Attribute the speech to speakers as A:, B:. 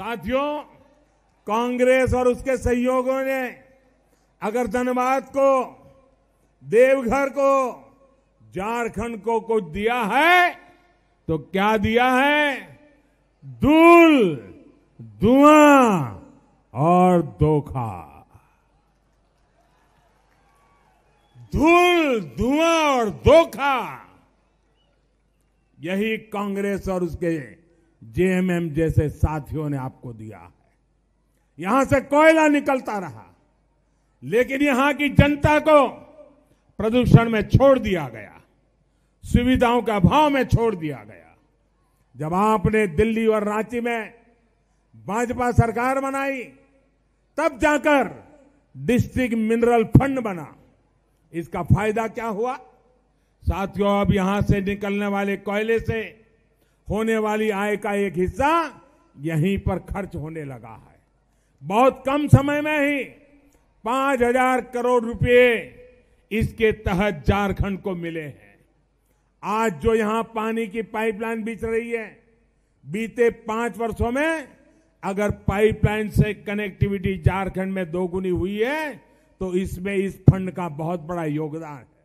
A: साथियों कांग्रेस और उसके सहयोगों ने अगर धनबाद को देवघर को झारखंड को कुछ दिया है तो क्या दिया है
B: धूल धुआं और धोखा धूल धुआं और धोखा
A: यही कांग्रेस और उसके जेएमएम जैसे साथियों ने आपको दिया है यहां से कोयला निकलता रहा लेकिन यहां की जनता को प्रदूषण में छोड़ दिया गया सुविधाओं के अभाव में छोड़ दिया गया जब आपने दिल्ली और रांची में भाजपा सरकार बनाई तब जाकर डिस्ट्रिक्ट मिनरल फंड बना इसका फायदा क्या हुआ साथियों अब यहां से निकलने वाले कोयले से होने वाली आय का एक हिस्सा यहीं पर खर्च होने लगा है बहुत कम समय में ही पांच हजार करोड़ रुपए इसके तहत झारखंड को मिले हैं आज जो यहां पानी की पाइपलाइन बीच रही है बीते पांच वर्षों में अगर पाइपलाइन से कनेक्टिविटी झारखंड में दोगुनी हुई है तो इसमें इस फंड का बहुत बड़ा योगदान है